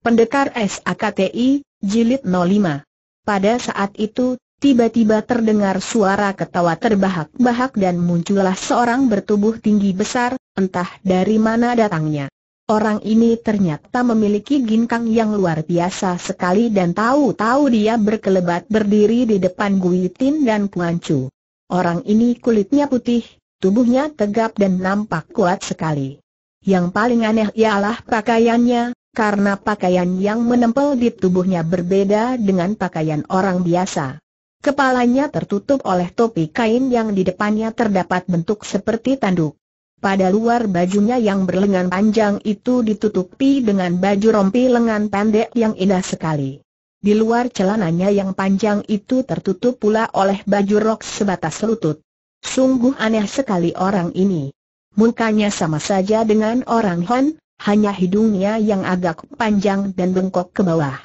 Pendekar SAKTI, Jilid 05. Pada saat itu, tiba-tiba terdengar suara ketawa terbahak-bahak dan muncullah seorang bertubuh tinggi besar, entah dari mana datangnya. Orang ini ternyata memiliki ginkang yang luar biasa sekali dan tahu-tahu dia berkelebat berdiri di depan Guitin dan Kuancu. Orang ini kulitnya putih, tubuhnya tegap dan nampak kuat sekali. Yang paling aneh ialah pakaiannya, karena pakaian yang menempel di tubuhnya berbeda dengan pakaian orang biasa. Kepalanya tertutup oleh topi kain yang di depannya terdapat bentuk seperti tanduk. Pada luar bajunya yang berlengan panjang itu ditutupi dengan baju rompi lengan pendek yang indah sekali. Di luar celananya yang panjang itu tertutup pula oleh baju rok sebatas lutut. Sungguh aneh sekali orang ini. Mukanya sama saja dengan orang Hon, hanya hidungnya yang agak panjang dan bengkok ke bawah.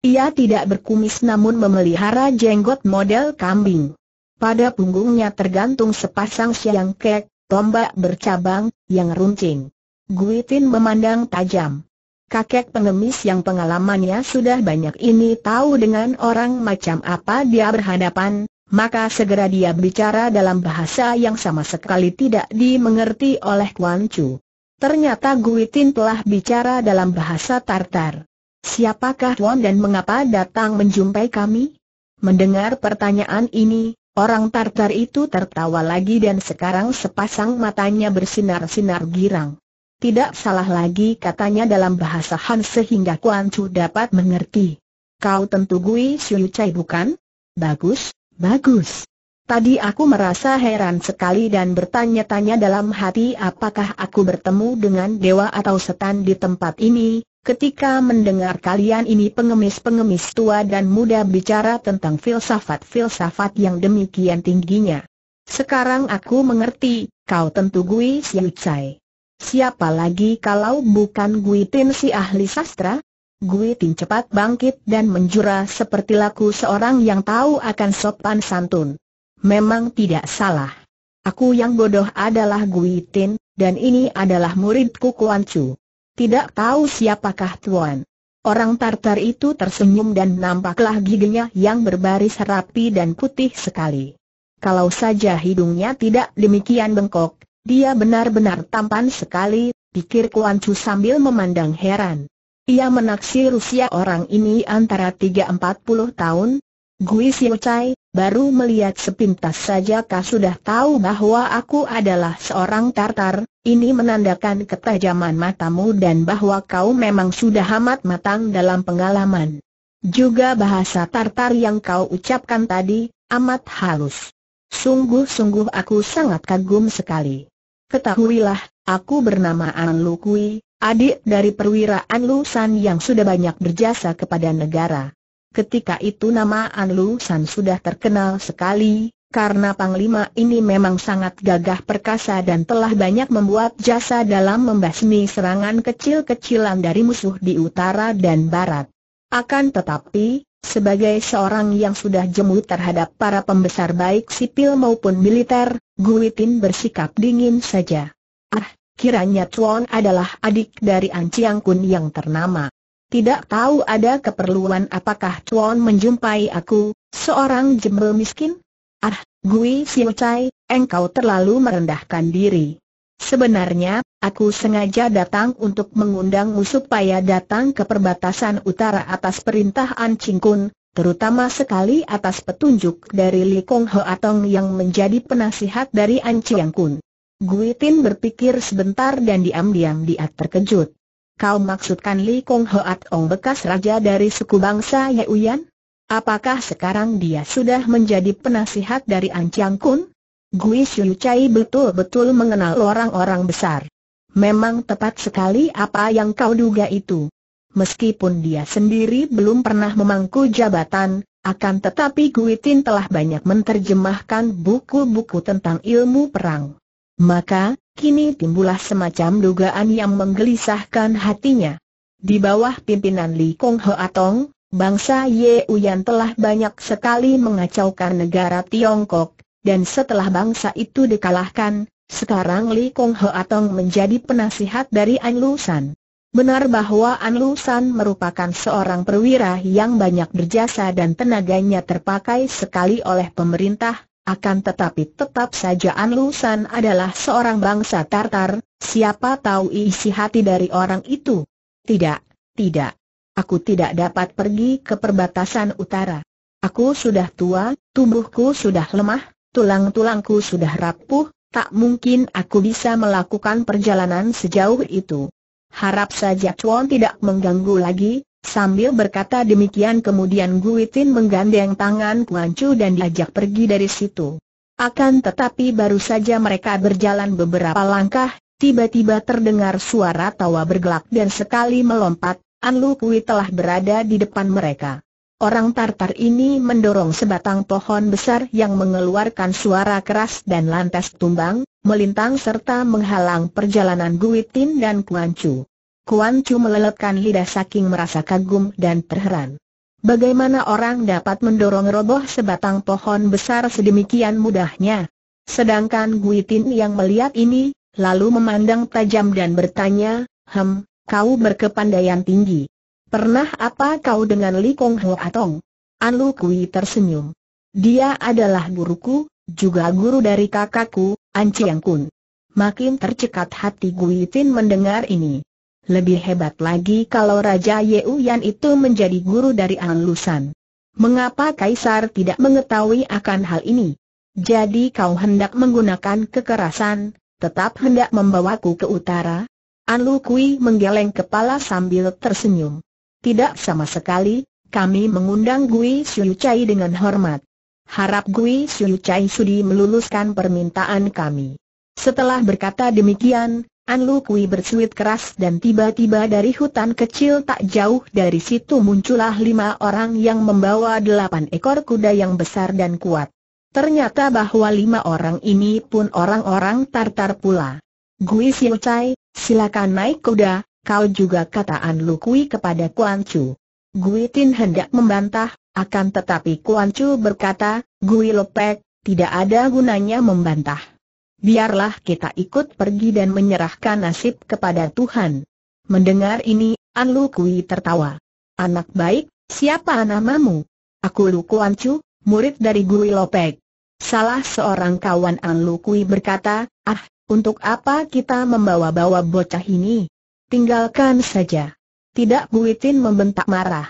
Ia tidak berkumis namun memelihara jenggot model kambing. Pada punggungnya tergantung sepasang siang kek, tombak bercabang, yang runcing. Guitin memandang tajam. Kakek pengemis yang pengalamannya sudah banyak ini tahu dengan orang macam apa dia berhadapan, maka segera dia bicara dalam bahasa yang sama sekali tidak dimengerti oleh Kuan Chu. Ternyata Guitin telah bicara dalam bahasa Tartar. Siapakah Tuan dan mengapa datang menjumpai kami? Mendengar pertanyaan ini, orang Tartar itu tertawa lagi dan sekarang sepasang matanya bersinar-sinar girang. Tidak salah lagi katanya dalam bahasa Han sehingga Kuan Chu dapat mengerti. Kau tentu Gui Siu Chai bukan? Bagus, bagus. Tadi aku merasa heran sekali dan bertanya-tanya dalam hati apakah aku bertemu dengan dewa atau setan di tempat ini, ketika mendengar kalian ini pengemis-pengemis tua dan muda bicara tentang filsafat-filsafat yang demikian tingginya. Sekarang aku mengerti, kau tentu Gui Siucai. Siapa lagi kalau bukan Gui Tin si ahli sastra? Gui Tin cepat bangkit dan menjura seperti laku seorang yang tahu akan sopan santun. Memang tidak salah. Aku yang bodoh adalah Gui Tin, dan ini adalah muridku Kuan Chu. Tidak tahu siapakah Tuan. Orang Tartar itu tersenyum dan nampaklah giginya yang berbaris rapi dan putih sekali. Kalau saja hidungnya tidak demikian bengkok, dia benar-benar tampan sekali, pikir Kuan Chu sambil memandang heran. Ia menaksir usia orang ini antara 3-40 tahun, Gui Siu Chai, baru melihat sepintas saja kau sudah tahu bahwa aku adalah seorang Tartar, ini menandakan ketajaman matamu dan bahwa kau memang sudah amat matang dalam pengalaman. Juga bahasa Tartar yang kau ucapkan tadi, amat halus. Sungguh-sungguh aku sangat kagum sekali. Ketahuilah, aku bernama An Lu Kui, adik dari perwira An Lu San yang sudah banyak berjasa kepada negara. Ketika itu nama An Lu San sudah terkenal sekali, karena Panglima ini memang sangat gagah perkasa dan telah banyak membuat jasa dalam membasmi serangan kecil-kecilan dari musuh di utara dan barat. Akan tetapi, sebagai seorang yang sudah jemu terhadap para pembesar baik sipil maupun militer, Guitin bersikap dingin saja. Ah, kiranya Tuan adalah adik dari An Chiang Kun yang ternama. Tidak tahu ada keperluan apakah Chuan menjumpai aku, seorang jembel miskin? Ah, Gui Siu Chai, engkau terlalu merendahkan diri. Sebenarnya, aku sengaja datang untuk mengundang musuh supaya datang ke perbatasan utara atas perintah An Ching Kun, terutama sekali atas petunjuk dari Li Kong Ho Atong yang menjadi penasihat dari An Chiang Kun. Gui Tin berpikir sebentar dan diam-diam dia terkejut. Kau maksudkan Li Kong Hoat Ong bekas raja dari suku bangsa Uyan? Apakah sekarang dia sudah menjadi penasihat dari An Chiang Kun? Gui Xiu Chai betul-betul mengenal orang-orang besar. Memang tepat sekali apa yang kau duga itu. Meskipun dia sendiri belum pernah memangku jabatan, akan tetapi Gui Tin telah banyak menerjemahkan buku-buku tentang ilmu perang. Maka, kini timbullah semacam dugaan yang menggelisahkan hatinya. Di bawah pimpinan Li Kong Ho Atong, bangsa Ye Uyan telah banyak sekali mengacaukan negara Tiongkok, dan setelah bangsa itu dikalahkan, sekarang Li Kong Ho Atong menjadi penasihat dari An Lusan. Benar bahwa An Lusan merupakan seorang perwira yang banyak berjasa dan tenaganya terpakai sekali oleh pemerintah, akan tetapi tetap saja Anlusan adalah seorang bangsa Tartar, siapa tahu isi hati dari orang itu? Tidak, tidak. Aku tidak dapat pergi ke perbatasan utara. Aku sudah tua, tubuhku sudah lemah, tulang-tulangku sudah rapuh, tak mungkin aku bisa melakukan perjalanan sejauh itu. Harap saja Chuan tidak mengganggu lagi, Sambil berkata demikian kemudian Guitin menggandeng tangan Kuan Chu dan diajak pergi dari situ. Akan tetapi baru saja mereka berjalan beberapa langkah, tiba-tiba terdengar suara tawa bergelak dan sekali melompat, An Lu Kui telah berada di depan mereka. Orang Tartar ini mendorong sebatang pohon besar yang mengeluarkan suara keras dan lantas tumbang, melintang serta menghalang perjalanan Guitin dan Kuan Chu. Kuan Chu meleletkan lidah saking merasa kagum dan terheran. Bagaimana orang dapat mendorong roboh sebatang pohon besar sedemikian mudahnya? Sedangkan Guitin yang melihat ini, lalu memandang tajam dan bertanya, Hem, kau berkepandaian tinggi. Pernah apa kau dengan Li Kong Ho Atong? Lu Kui tersenyum. Dia adalah guruku, juga guru dari kakakku, An Chiang Kun. Makin tercekat hati Guitin mendengar ini. Lebih hebat lagi kalau Raja Yan itu menjadi guru dari Anlusan. Mengapa Kaisar tidak mengetahui akan hal ini? Jadi kau hendak menggunakan kekerasan, tetap hendak membawaku ke utara? Lu Kui menggeleng kepala sambil tersenyum. Tidak sama sekali, kami mengundang Gui Siu Chai dengan hormat. Harap Gui Siu Chai sudi meluluskan permintaan kami. Setelah berkata demikian, An Lu Kui bersuit keras dan tiba-tiba dari hutan kecil tak jauh dari situ muncullah lima orang yang membawa delapan ekor kuda yang besar dan kuat. Ternyata bahwa lima orang ini pun orang-orang Tartar pula. Gui Siu Chai, silakan naik kuda, kau juga kata An Lu Kui kepada Kuan Chu. Gui Tin hendak membantah, akan tetapi Kuan Chu berkata, Gui Lopek, tidak ada gunanya membantah biarlah kita ikut pergi dan menyerahkan nasib kepada Tuhan. Mendengar ini, An Lu Kui tertawa. Anak baik, siapa namamu? Aku Lu Kuan Chu, murid dari Gui Lopek. Salah seorang kawan An Lu Kui berkata, ah, untuk apa kita membawa-bawa bocah ini? Tinggalkan saja. Tidak Tin membentak marah.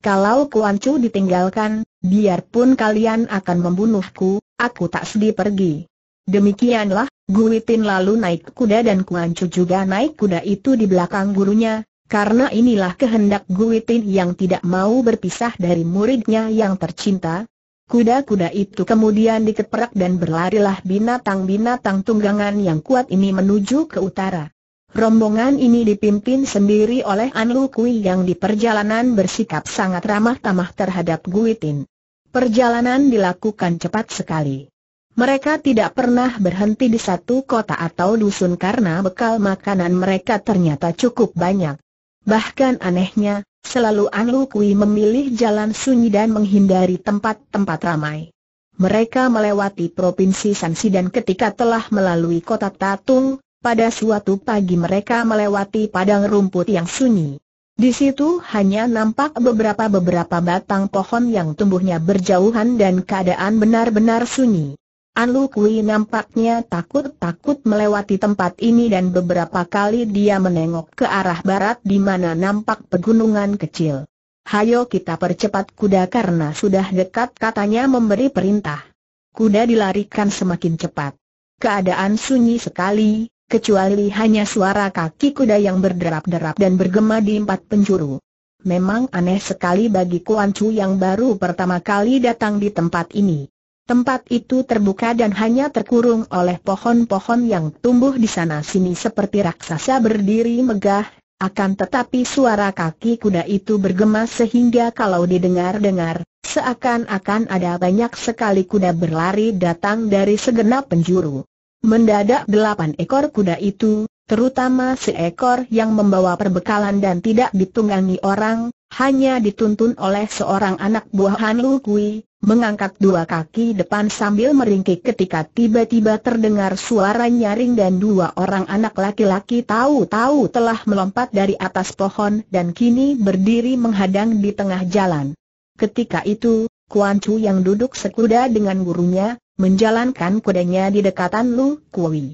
Kalau Kuan Chu ditinggalkan, biarpun kalian akan membunuhku, aku tak sedih pergi. Demikianlah, Guitin lalu naik kuda dan Kuan Chu juga naik kuda itu di belakang gurunya, karena inilah kehendak Guitin yang tidak mau berpisah dari muridnya yang tercinta. Kuda-kuda itu kemudian dikeperak dan berlarilah binatang-binatang tunggangan yang kuat ini menuju ke utara. Rombongan ini dipimpin sendiri oleh An Lu Kui yang di perjalanan bersikap sangat ramah tamah terhadap Guitin. Perjalanan dilakukan cepat sekali. Mereka tidak pernah berhenti di satu kota atau dusun karena bekal makanan mereka ternyata cukup banyak. Bahkan anehnya, selalu An Lu memilih jalan sunyi dan menghindari tempat-tempat ramai. Mereka melewati provinsi Sansi dan ketika telah melalui kota Tatung, pada suatu pagi mereka melewati padang rumput yang sunyi. Di situ hanya nampak beberapa-beberapa batang pohon yang tumbuhnya berjauhan dan keadaan benar-benar sunyi. Anlu Kui nampaknya takut-takut melewati tempat ini dan beberapa kali dia menengok ke arah barat di mana nampak pegunungan kecil. Hayo kita percepat kuda karena sudah dekat katanya memberi perintah. Kuda dilarikan semakin cepat. Keadaan sunyi sekali, kecuali hanya suara kaki kuda yang berderap-derap dan bergema di empat penjuru. Memang aneh sekali bagi Kuan Chu yang baru pertama kali datang di tempat ini. Tempat itu terbuka dan hanya terkurung oleh pohon-pohon yang tumbuh di sana-sini seperti raksasa berdiri megah, akan tetapi suara kaki kuda itu bergema sehingga kalau didengar-dengar, seakan-akan ada banyak sekali kuda berlari datang dari segenap penjuru. Mendadak delapan ekor kuda itu, terutama seekor yang membawa perbekalan dan tidak ditunggangi orang, hanya dituntun oleh seorang anak buah Han Lu Kui, mengangkat dua kaki depan sambil meringkik ketika tiba-tiba terdengar suara nyaring dan dua orang anak laki-laki tahu-tahu telah melompat dari atas pohon dan kini berdiri menghadang di tengah jalan. Ketika itu, Kuan Chu yang duduk sekuda dengan gurunya, menjalankan kudanya di dekatan Lu Kui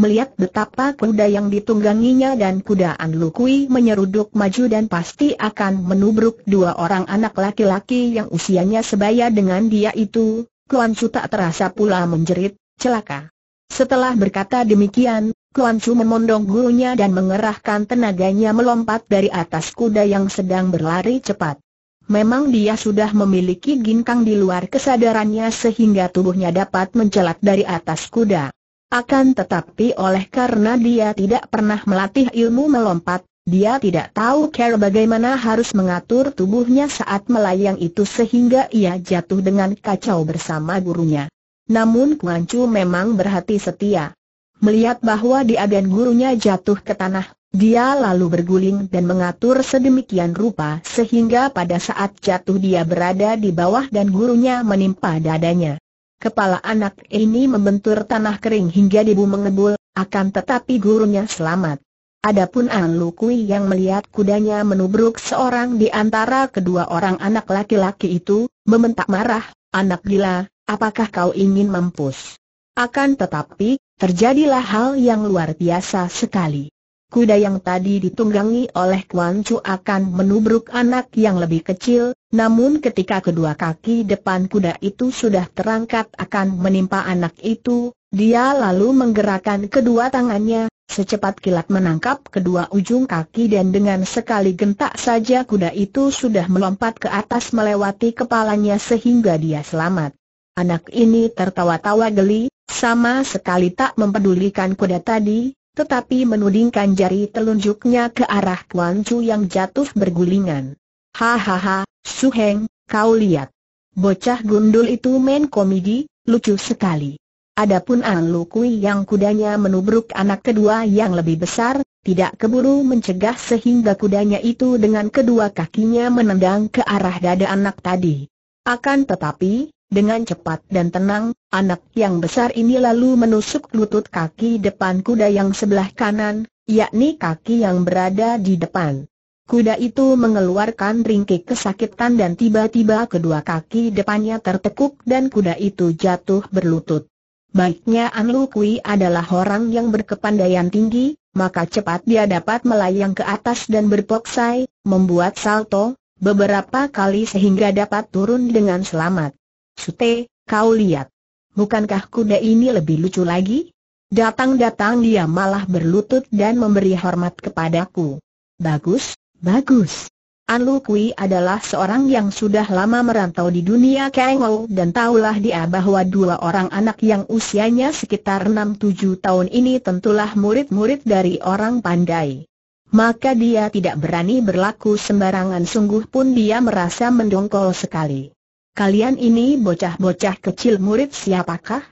melihat betapa kuda yang ditungganginya dan kuda Anlukui menyeruduk maju dan pasti akan menubruk dua orang anak laki-laki yang usianya sebaya dengan dia itu, Kuan Su tak terasa pula menjerit, celaka. Setelah berkata demikian, Kuan Su memondong gurunya dan mengerahkan tenaganya melompat dari atas kuda yang sedang berlari cepat. Memang dia sudah memiliki ginkang di luar kesadarannya sehingga tubuhnya dapat mencelat dari atas kuda. Akan tetapi oleh karena dia tidak pernah melatih ilmu melompat, dia tidak tahu cara bagaimana harus mengatur tubuhnya saat melayang itu sehingga ia jatuh dengan kacau bersama gurunya. Namun Kuan Chu memang berhati setia. Melihat bahwa dia dan gurunya jatuh ke tanah, dia lalu berguling dan mengatur sedemikian rupa sehingga pada saat jatuh dia berada di bawah dan gurunya menimpa dadanya. Kepala anak ini membentur tanah kering hingga debu mengebul, akan tetapi gurunya selamat. Adapun An Lukui yang melihat kudanya menubruk seorang di antara kedua orang anak laki-laki itu, membentak marah, anak gila, apakah kau ingin mampus? Akan tetapi, terjadilah hal yang luar biasa sekali kuda yang tadi ditunggangi oleh Kuan Chu akan menubruk anak yang lebih kecil, namun ketika kedua kaki depan kuda itu sudah terangkat akan menimpa anak itu, dia lalu menggerakkan kedua tangannya, secepat kilat menangkap kedua ujung kaki dan dengan sekali gentak saja kuda itu sudah melompat ke atas melewati kepalanya sehingga dia selamat. Anak ini tertawa-tawa geli, sama sekali tak mempedulikan kuda tadi, tetapi menudingkan jari telunjuknya ke arah Kuan Chu yang jatuh bergulingan. Hahaha, Su Heng, kau lihat. Bocah gundul itu main komedi, lucu sekali. Adapun An Kui yang kudanya menubruk anak kedua yang lebih besar, tidak keburu mencegah sehingga kudanya itu dengan kedua kakinya menendang ke arah dada anak tadi. Akan tetapi, dengan cepat dan tenang, anak yang besar ini lalu menusuk lutut kaki depan kuda yang sebelah kanan, yakni kaki yang berada di depan. Kuda itu mengeluarkan ringkik kesakitan dan tiba-tiba kedua kaki depannya tertekuk dan kuda itu jatuh berlutut. Baiknya An Lu Kui adalah orang yang berkepandaian tinggi, maka cepat dia dapat melayang ke atas dan berpoksai, membuat salto, beberapa kali sehingga dapat turun dengan selamat. Sute, kau lihat. Bukankah kuda ini lebih lucu lagi? Datang-datang dia malah berlutut dan memberi hormat kepadaku. Bagus, bagus. An Lu Kui adalah seorang yang sudah lama merantau di dunia Kangou dan tahulah dia bahwa dua orang anak yang usianya sekitar 6-7 tahun ini tentulah murid-murid dari orang pandai. Maka dia tidak berani berlaku sembarangan sungguh pun dia merasa mendongkol sekali kalian ini bocah-bocah kecil murid siapakah?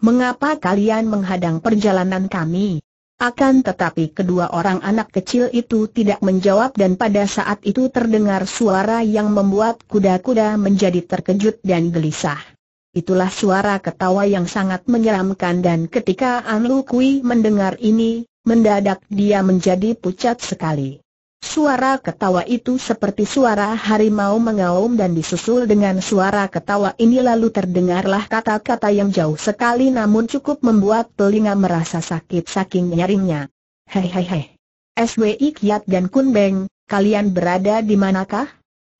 Mengapa kalian menghadang perjalanan kami? Akan tetapi kedua orang anak kecil itu tidak menjawab dan pada saat itu terdengar suara yang membuat kuda-kuda menjadi terkejut dan gelisah. Itulah suara ketawa yang sangat menyeramkan dan ketika An Lu Kui mendengar ini, mendadak dia menjadi pucat sekali. Suara ketawa itu seperti suara harimau mengaum dan disusul dengan suara ketawa ini lalu terdengarlah kata-kata yang jauh sekali namun cukup membuat telinga merasa sakit saking nyaringnya. Hei hei hei. SWI Kiat dan Kun Beng, kalian berada di manakah?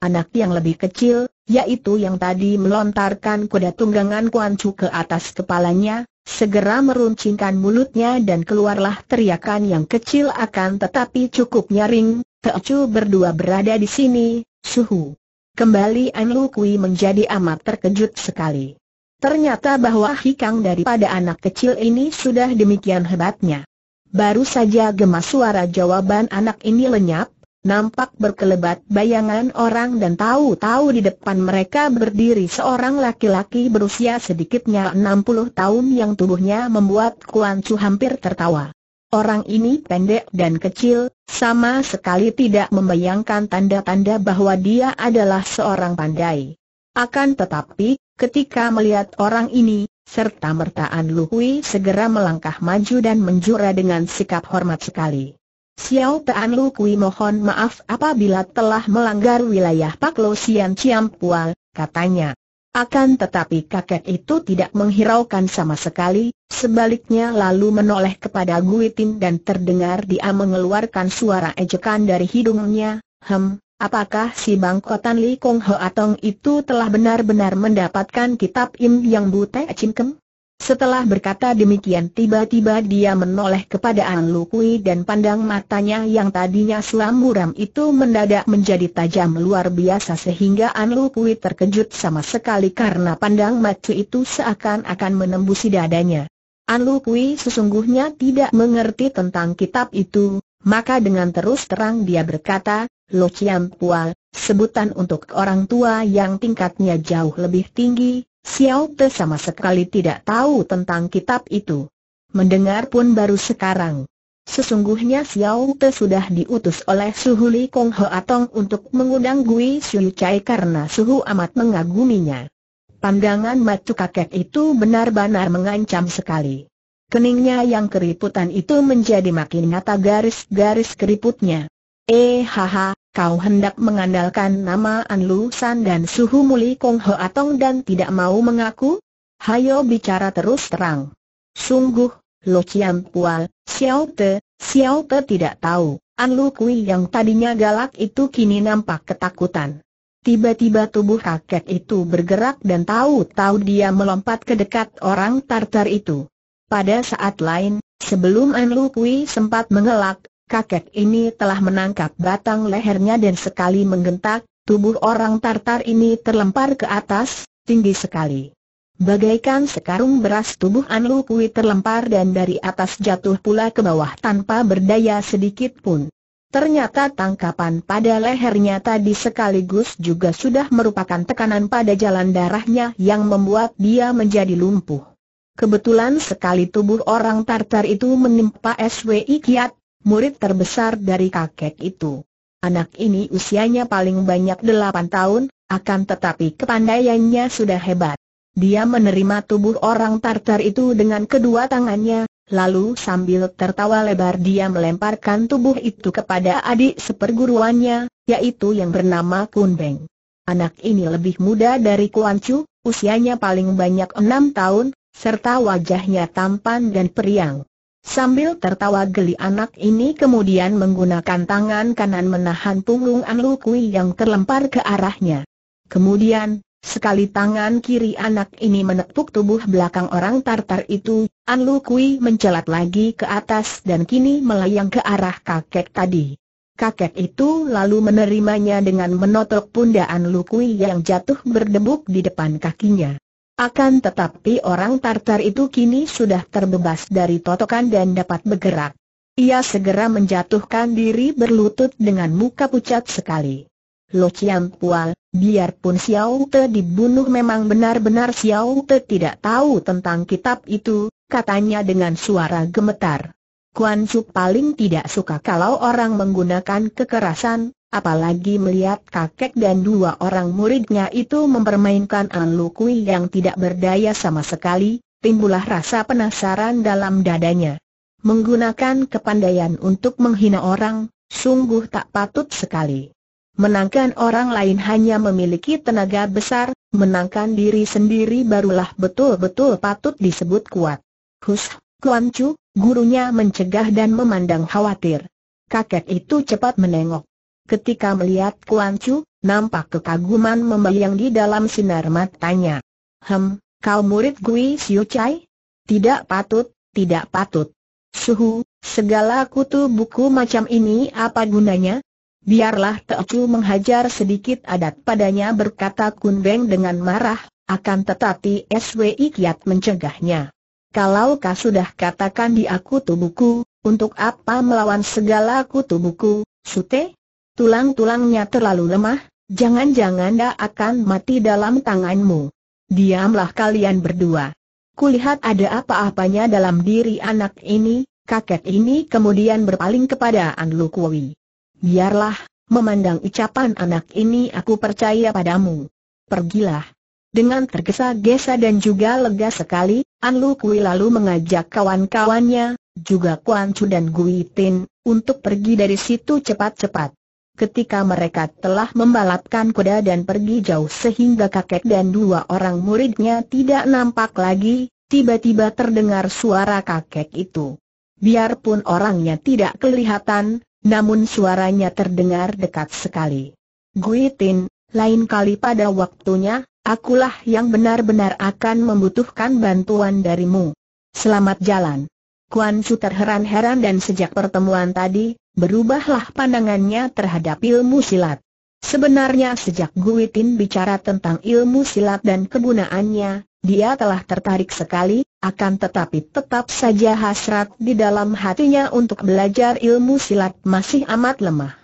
Anak yang lebih kecil, yaitu yang tadi melontarkan kuda tunggangan Kuan Chu ke atas kepalanya, Segera meruncingkan mulutnya dan keluarlah teriakan yang kecil akan tetapi cukup nyaring, Teocu berdua berada di sini, suhu. Kembali An Lu Kui menjadi amat terkejut sekali. Ternyata bahwa hikang daripada anak kecil ini sudah demikian hebatnya. Baru saja gemas suara jawaban anak ini lenyap, nampak berkelebat bayangan orang dan tahu-tahu di depan mereka berdiri seorang laki-laki berusia sedikitnya 60 tahun yang tubuhnya membuat Kuan Chu hampir tertawa. Orang ini pendek dan kecil, sama sekali tidak membayangkan tanda-tanda bahwa dia adalah seorang pandai. Akan tetapi, ketika melihat orang ini, serta mertaan Lu Hui segera melangkah maju dan menjura dengan sikap hormat sekali. Xiao Tan Lu Hui mohon maaf apabila telah melanggar wilayah Pak Lo Sian Ciampual, katanya. Akan tetapi kakek itu tidak menghiraukan sama sekali, sebaliknya lalu menoleh kepada Guitin dan terdengar dia mengeluarkan suara ejekan dari hidungnya, Hem, apakah si bangkotan Li Kong Ho Atong itu telah benar-benar mendapatkan kitab Im Yang butek Cimkem? Setelah berkata demikian tiba-tiba dia menoleh kepada An Lukui dan pandang matanya yang tadinya selam muram itu mendadak menjadi tajam luar biasa sehingga An Lukui terkejut sama sekali karena pandang mata itu seakan-akan menembusi dadanya. An Lukui sesungguhnya tidak mengerti tentang kitab itu, maka dengan terus terang dia berkata, Lo Chiam Pual, sebutan untuk orang tua yang tingkatnya jauh lebih tinggi, Xiao Te sama sekali tidak tahu tentang kitab itu. Mendengar pun baru sekarang. Sesungguhnya Xiao Te sudah diutus oleh Suhu Li Kong Ho Atong untuk mengundang Gui Xiu Chai karena Suhu amat mengaguminya. Pandangan matu kakek itu benar-benar mengancam sekali. Keningnya yang keriputan itu menjadi makin nyata garis-garis keriputnya. Eh haha, kau hendak mengandalkan nama An San dan Suhu Muli Kong Ho Atong dan tidak mau mengaku? Hayo bicara terus terang. Sungguh, Lo Chiam Pual, Xiao Te, Xiao Te tidak tahu, An Lu Kui yang tadinya galak itu kini nampak ketakutan. Tiba-tiba tubuh kakek itu bergerak dan tahu-tahu dia melompat ke dekat orang Tartar itu. Pada saat lain, sebelum Anlu Kui sempat mengelak, kakek ini telah menangkap batang lehernya dan sekali menggentak, tubuh orang Tartar ini terlempar ke atas, tinggi sekali. Bagaikan sekarung beras tubuh Anlu Kui terlempar dan dari atas jatuh pula ke bawah tanpa berdaya sedikit pun. Ternyata tangkapan pada lehernya tadi sekaligus juga sudah merupakan tekanan pada jalan darahnya yang membuat dia menjadi lumpuh. Kebetulan sekali tubuh orang Tartar itu menimpa SWI Kiat, murid terbesar dari kakek itu. Anak ini usianya paling banyak delapan tahun, akan tetapi kepandaiannya sudah hebat. Dia menerima tubuh orang Tartar itu dengan kedua tangannya, lalu sambil tertawa lebar dia melemparkan tubuh itu kepada adik seperguruannya, yaitu yang bernama Kunbeng. Anak ini lebih muda dari Kuan Chu, usianya paling banyak enam tahun, serta wajahnya tampan dan periang. Sambil tertawa geli anak ini kemudian menggunakan tangan kanan menahan punggung An Lu yang terlempar ke arahnya. Kemudian, sekali tangan kiri anak ini menepuk tubuh belakang orang Tartar itu, An Lu Kui mencelat lagi ke atas dan kini melayang ke arah kakek tadi. Kakek itu lalu menerimanya dengan menotok pundaan Lukui yang jatuh berdebuk di depan kakinya. Akan tetapi orang Tartar itu kini sudah terbebas dari totokan dan dapat bergerak. Ia segera menjatuhkan diri berlutut dengan muka pucat sekali. Lo Chiang Pual, biarpun Xiao Te dibunuh memang benar-benar Xiao Te tidak tahu tentang kitab itu, katanya dengan suara gemetar. Kuan Chu paling tidak suka kalau orang menggunakan kekerasan, Apalagi melihat kakek dan dua orang muridnya itu mempermainkan An Lukui yang tidak berdaya sama sekali, timbulah rasa penasaran dalam dadanya. Menggunakan kepandaian untuk menghina orang, sungguh tak patut sekali. Menangkan orang lain hanya memiliki tenaga besar, menangkan diri sendiri barulah betul-betul patut disebut kuat. Hus, Kuan Chu, gurunya mencegah dan memandang khawatir. Kakek itu cepat menengok. Ketika melihat Kuan Chu, nampak kekaguman membayang di dalam sinar matanya. Hem, kau murid Gui Siu Chai? Tidak patut, tidak patut. Suhu, segala kutu buku macam ini apa gunanya? Biarlah Teocu menghajar sedikit adat padanya berkata Kun Beng dengan marah, akan tetapi SWI kiat mencegahnya. Kalau kau sudah katakan di aku tubuhku, untuk apa melawan segala kutubuku, Sute? Tulang-tulangnya terlalu lemah, jangan-jangan dia akan mati dalam tanganmu. Diamlah kalian berdua. Kulihat ada apa-apanya dalam diri anak ini, kakek ini kemudian berpaling kepada An Kui. Biarlah, memandang ucapan anak ini aku percaya padamu. Pergilah. Dengan tergesa-gesa dan juga lega sekali, An Lu Kui lalu mengajak kawan-kawannya, juga Kuan Chu dan Gui Tin, untuk pergi dari situ cepat-cepat. Ketika mereka telah membalapkan kuda dan pergi jauh sehingga kakek dan dua orang muridnya tidak nampak lagi, tiba-tiba terdengar suara kakek itu. Biarpun orangnya tidak kelihatan, namun suaranya terdengar dekat sekali. Guitin, lain kali pada waktunya, akulah yang benar-benar akan membutuhkan bantuan darimu. Selamat jalan. Kuan Chu terheran-heran dan sejak pertemuan tadi, berubahlah pandangannya terhadap ilmu silat. Sebenarnya sejak Guitin bicara tentang ilmu silat dan kegunaannya, dia telah tertarik sekali, akan tetapi tetap saja hasrat di dalam hatinya untuk belajar ilmu silat masih amat lemah.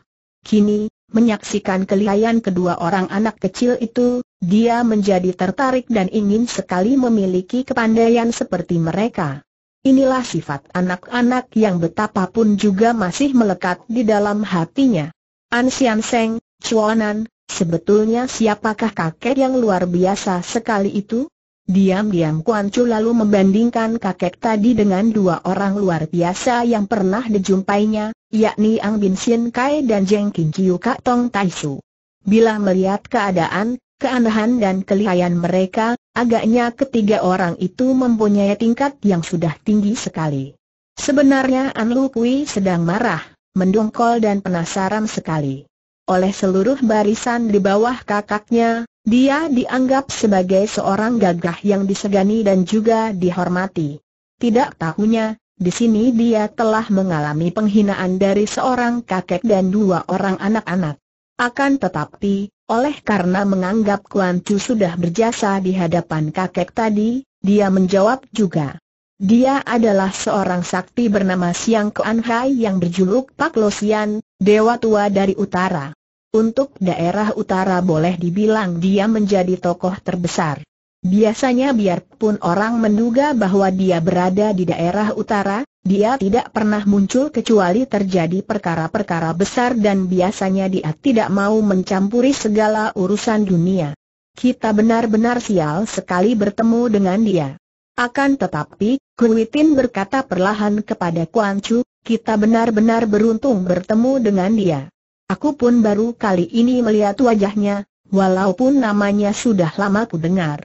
Kini, menyaksikan kelihayan kedua orang anak kecil itu, dia menjadi tertarik dan ingin sekali memiliki kepandaian seperti mereka. Inilah sifat anak-anak yang betapapun juga masih melekat di dalam hatinya. An Sian Seng, Chuanan, sebetulnya siapakah kakek yang luar biasa sekali itu? Diam-diam Kuan Chu lalu membandingkan kakek tadi dengan dua orang luar biasa yang pernah dijumpainya, yakni Ang Bin Sien Kai dan Jeng King Kiu Kak Tong Tai Su. Bila melihat keadaan, keanehan dan kelihayan mereka, Agaknya ketiga orang itu mempunyai tingkat yang sudah tinggi sekali. Sebenarnya An Lu Kui sedang marah, mendongkol dan penasaran sekali. Oleh seluruh barisan di bawah kakaknya, dia dianggap sebagai seorang gagah yang disegani dan juga dihormati. Tidak tahunya, di sini dia telah mengalami penghinaan dari seorang kakek dan dua orang anak-anak. Akan tetapi, oleh karena menganggap Kuan Chu sudah berjasa di hadapan kakek tadi, dia menjawab juga. Dia adalah seorang sakti bernama Siang Kuan Hai yang berjuluk Pak Losian, Dewa Tua dari Utara. Untuk daerah utara boleh dibilang dia menjadi tokoh terbesar. Biasanya biarpun orang menduga bahwa dia berada di daerah utara, dia tidak pernah muncul kecuali terjadi perkara-perkara besar dan biasanya dia tidak mau mencampuri segala urusan dunia. Kita benar-benar sial sekali bertemu dengan dia. Akan tetapi, Kuitin berkata perlahan kepada Kuan Chu, kita benar-benar beruntung bertemu dengan dia. Aku pun baru kali ini melihat wajahnya, walaupun namanya sudah lama ku dengar.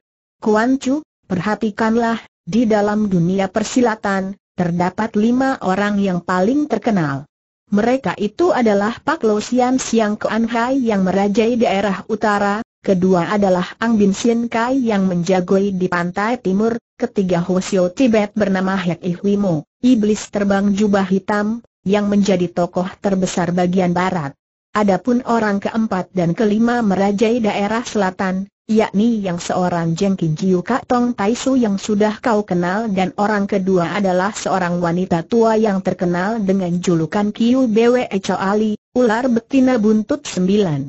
Kuan Chu, perhatikanlah, di dalam dunia persilatan, terdapat lima orang yang paling terkenal. Mereka itu adalah Pak Lo Sian Siang Kuan Hai yang merajai daerah utara, kedua adalah Ang Bin Sien Kai yang menjagoi di pantai timur, ketiga Sio Tibet bernama Hek Ihwimo, iblis terbang jubah hitam, yang menjadi tokoh terbesar bagian barat. Adapun orang keempat dan kelima merajai daerah selatan, yakni yang seorang Jengki Jiu Kak Tong Tai Su yang sudah kau kenal dan orang kedua adalah seorang wanita tua yang terkenal dengan julukan Kiu Bwe Ali, ular betina buntut sembilan.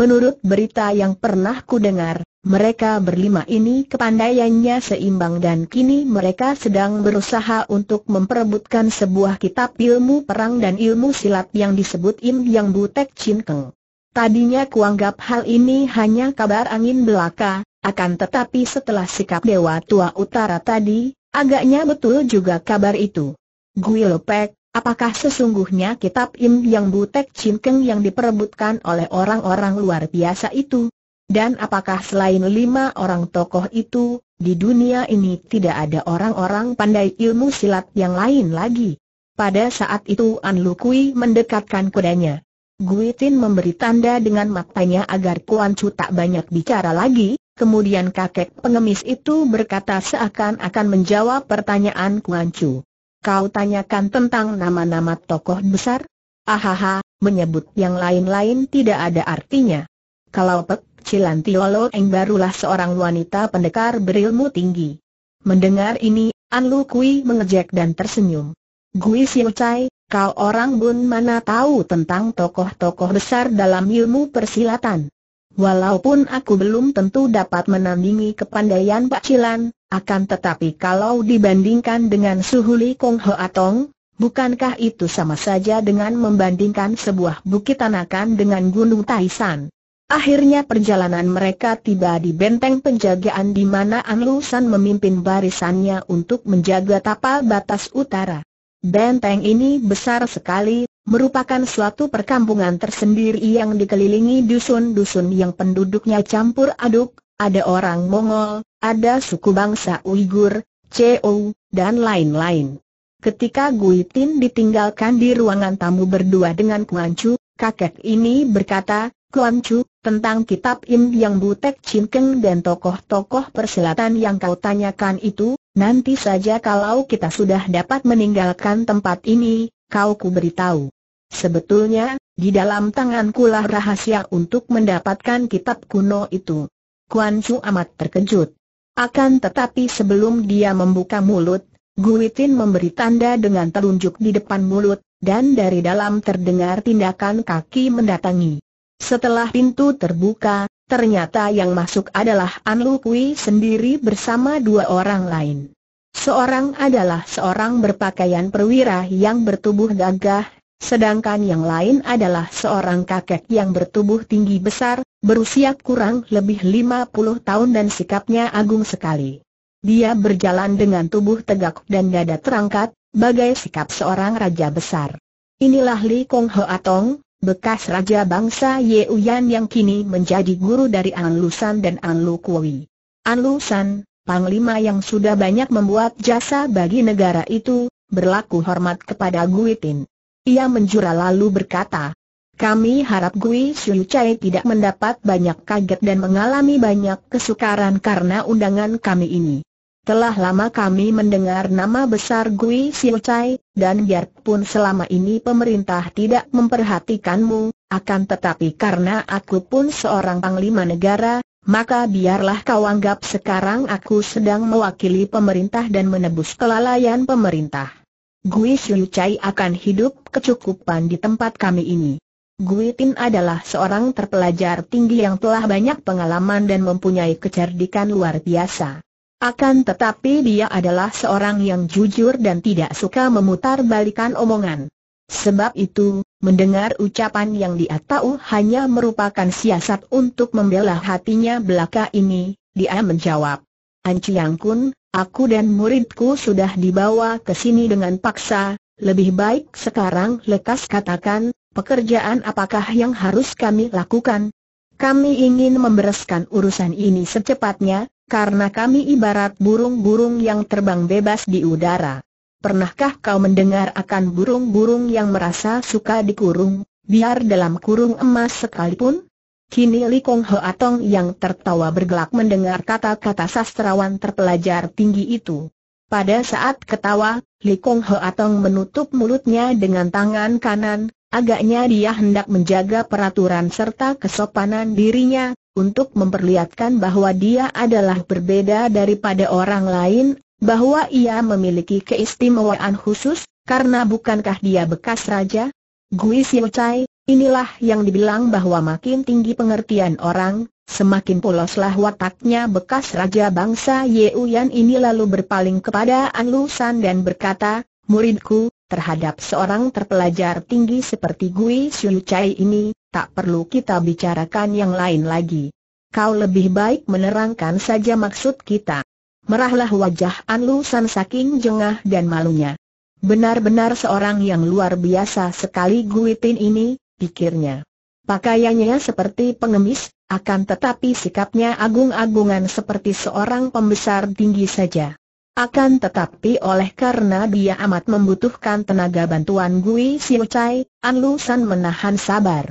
Menurut berita yang pernah ku dengar, mereka berlima ini kepandaiannya seimbang dan kini mereka sedang berusaha untuk memperebutkan sebuah kitab ilmu perang dan ilmu silat yang disebut Im Yang Butek Chin Keng. Tadinya kuanggap hal ini hanya kabar angin belaka, akan tetapi setelah sikap Dewa Tua Utara tadi, agaknya betul juga kabar itu. Gui Lopek, apakah sesungguhnya kitab Im Yang Butek Cinkeng yang diperebutkan oleh orang-orang luar biasa itu? Dan apakah selain lima orang tokoh itu, di dunia ini tidak ada orang-orang pandai ilmu silat yang lain lagi? Pada saat itu An Lu Kui mendekatkan kudanya. Guitin memberi tanda dengan matanya agar Kuan Chu tak banyak bicara lagi, kemudian kakek pengemis itu berkata seakan-akan menjawab pertanyaan Kuan Chu. Kau tanyakan tentang nama-nama tokoh besar? Ahaha, menyebut yang lain-lain tidak ada artinya. Kalau Pek Cilan Tiolo Eng barulah seorang wanita pendekar berilmu tinggi. Mendengar ini, An Lu Kui mengejek dan tersenyum. Gui Siu Chai, Kau orang Bun mana tahu tentang tokoh-tokoh besar dalam ilmu persilatan. Walaupun aku belum tentu dapat menandingi kepandaian Pak Cilan, akan tetapi kalau dibandingkan dengan Suhuli Kong Ho Atong, bukankah itu sama saja dengan membandingkan sebuah bukit anakan dengan Gunung Taisan? Akhirnya perjalanan mereka tiba di benteng penjagaan di mana Anlusan memimpin barisannya untuk menjaga tapal batas utara. Benteng ini besar sekali, merupakan suatu perkampungan tersendiri yang dikelilingi dusun-dusun yang penduduknya campur aduk, ada orang Mongol, ada suku bangsa Uighur, Chou, dan lain-lain. Ketika Gui Tin ditinggalkan di ruangan tamu berdua dengan Kuan Chu, kakek ini berkata, Kuan Chu, tentang kitab Im Yang Butek Cinkeng dan tokoh-tokoh perselatan yang kau tanyakan itu, nanti saja kalau kita sudah dapat meninggalkan tempat ini, kau ku beritahu. Sebetulnya, di dalam tangankulah rahasia untuk mendapatkan kitab kuno itu. Kuan Chu amat terkejut. Akan tetapi sebelum dia membuka mulut, Gu Guitin memberi tanda dengan telunjuk di depan mulut, dan dari dalam terdengar tindakan kaki mendatangi. Setelah pintu terbuka, ternyata yang masuk adalah An Lu Kui sendiri bersama dua orang lain. Seorang adalah seorang berpakaian perwira yang bertubuh gagah, sedangkan yang lain adalah seorang kakek yang bertubuh tinggi besar, berusia kurang lebih 50 tahun dan sikapnya agung sekali. Dia berjalan dengan tubuh tegak dan dada terangkat, bagai sikap seorang raja besar. Inilah Li Kong Ho Atong, bekas raja bangsa Ye Uyan yang kini menjadi guru dari An Lusan dan An Lu Kui. An Lusan, panglima yang sudah banyak membuat jasa bagi negara itu, berlaku hormat kepada Gui Guitin. Ia menjura lalu berkata, kami harap Gui Shui Chai tidak mendapat banyak kaget dan mengalami banyak kesukaran karena undangan kami ini. Telah lama kami mendengar nama besar Gui Siu Chai, dan biarpun selama ini pemerintah tidak memperhatikanmu, akan tetapi karena aku pun seorang panglima negara, maka biarlah kau anggap sekarang aku sedang mewakili pemerintah dan menebus kelalaian pemerintah. Gui Siu Chai akan hidup kecukupan di tempat kami ini. Gui Tin adalah seorang terpelajar tinggi yang telah banyak pengalaman dan mempunyai kecerdikan luar biasa. Akan tetapi dia adalah seorang yang jujur dan tidak suka memutar balikan omongan. Sebab itu, mendengar ucapan yang dia tahu hanya merupakan siasat untuk membela hatinya belaka ini, dia menjawab. Anciang Kun, aku dan muridku sudah dibawa ke sini dengan paksa, lebih baik sekarang lekas katakan, pekerjaan apakah yang harus kami lakukan? Kami ingin membereskan urusan ini secepatnya, karena kami ibarat burung-burung yang terbang bebas di udara. Pernahkah kau mendengar akan burung-burung yang merasa suka dikurung, biar dalam kurung emas sekalipun? Kini Li Kong Ho Atong yang tertawa bergelak mendengar kata-kata sastrawan terpelajar tinggi itu. Pada saat ketawa, Li Kong Ho Atong menutup mulutnya dengan tangan kanan, agaknya dia hendak menjaga peraturan serta kesopanan dirinya, untuk memperlihatkan bahwa dia adalah berbeda daripada orang lain, bahwa ia memiliki keistimewaan khusus, karena bukankah dia bekas raja? Gui Xiu Chai, inilah yang dibilang bahwa makin tinggi pengertian orang, semakin poloslah wataknya bekas raja bangsa Ye Uyan ini lalu berpaling kepada An San dan berkata, muridku, terhadap seorang terpelajar tinggi seperti Gui Xiu Chai ini, tak perlu kita bicarakan yang lain lagi. Kau lebih baik menerangkan saja maksud kita. Merahlah wajah Anlu San saking jengah dan malunya. Benar-benar seorang yang luar biasa sekali Guitin ini, pikirnya. Pakaiannya seperti pengemis, akan tetapi sikapnya agung-agungan seperti seorang pembesar tinggi saja. Akan tetapi oleh karena dia amat membutuhkan tenaga bantuan Gui Siu Chai, An Lu San menahan sabar.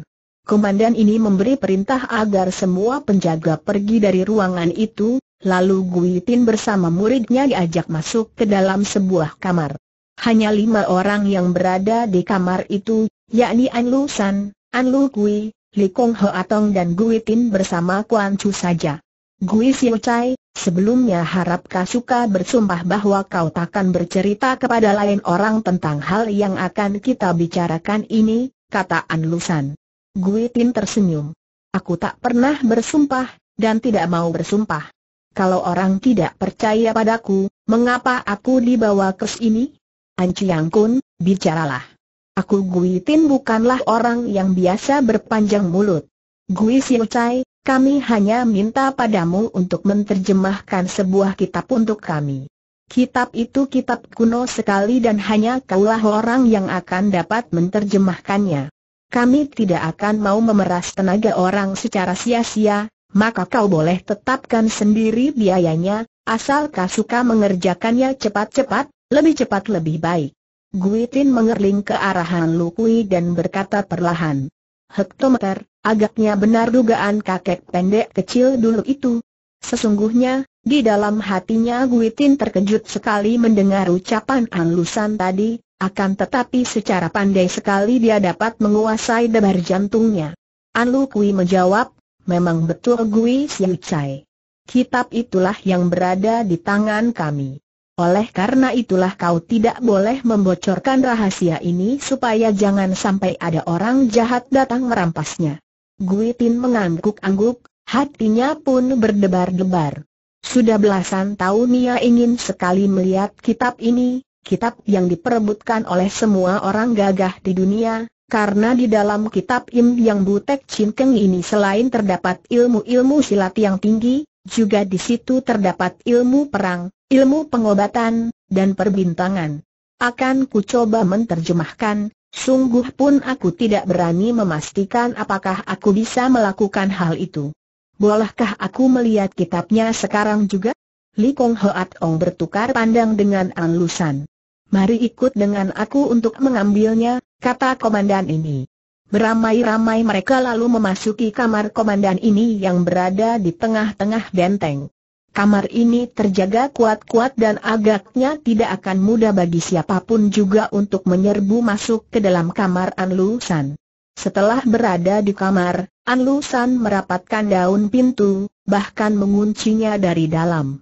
Komandan ini memberi perintah agar semua penjaga pergi dari ruangan itu, lalu Guitin bersama muridnya diajak masuk ke dalam sebuah kamar. Hanya lima orang yang berada di kamar itu, yakni An Lu San, An Lu Gui, Li Kong Ho Atong dan Guitin bersama Kuan Chu saja. Gui Xiu Chai, sebelumnya harap Kasuka bersumpah bahwa kau takkan bercerita kepada lain orang tentang hal yang akan kita bicarakan ini, kata An Lu San. Gui Tin tersenyum. Aku tak pernah bersumpah, dan tidak mau bersumpah. Kalau orang tidak percaya padaku, mengapa aku dibawa ke sini? An Chiang Kun, bicaralah. Aku Gui Tin bukanlah orang yang biasa berpanjang mulut. Gui Siu Chai, kami hanya minta padamu untuk menerjemahkan sebuah kitab untuk kami. Kitab itu kitab kuno sekali dan hanya kaulah orang yang akan dapat menerjemahkannya kami tidak akan mau memeras tenaga orang secara sia-sia, maka kau boleh tetapkan sendiri biayanya, asal kau suka mengerjakannya cepat-cepat, lebih cepat lebih baik. Guitin mengerling ke arahan Lukui dan berkata perlahan. Hektometer, agaknya benar dugaan kakek pendek kecil dulu itu. Sesungguhnya, di dalam hatinya Guitin terkejut sekali mendengar ucapan Anlusan tadi, akan tetapi secara pandai sekali dia dapat menguasai debar jantungnya. An Lu Kui menjawab, memang betul Gui Siu Chai. Kitab itulah yang berada di tangan kami. Oleh karena itulah kau tidak boleh membocorkan rahasia ini supaya jangan sampai ada orang jahat datang merampasnya. Gui Tin mengangguk-angguk, hatinya pun berdebar-debar. Sudah belasan tahun ia ingin sekali melihat kitab ini, kitab yang diperebutkan oleh semua orang gagah di dunia, karena di dalam kitab Im Yang Butek Chin ini selain terdapat ilmu-ilmu silat yang tinggi, juga di situ terdapat ilmu perang, ilmu pengobatan, dan perbintangan. Akan ku coba menterjemahkan, sungguh pun aku tidak berani memastikan apakah aku bisa melakukan hal itu. Bolehkah aku melihat kitabnya sekarang juga? Li Kong Hoat Ong bertukar pandang dengan An Lusan. Mari ikut dengan aku untuk mengambilnya, kata komandan ini. Beramai-ramai mereka lalu memasuki kamar komandan ini yang berada di tengah-tengah benteng. Kamar ini terjaga kuat-kuat dan agaknya tidak akan mudah bagi siapapun juga untuk menyerbu masuk ke dalam kamar An Lusan. Setelah berada di kamar, An Lusan merapatkan daun pintu, bahkan menguncinya dari dalam.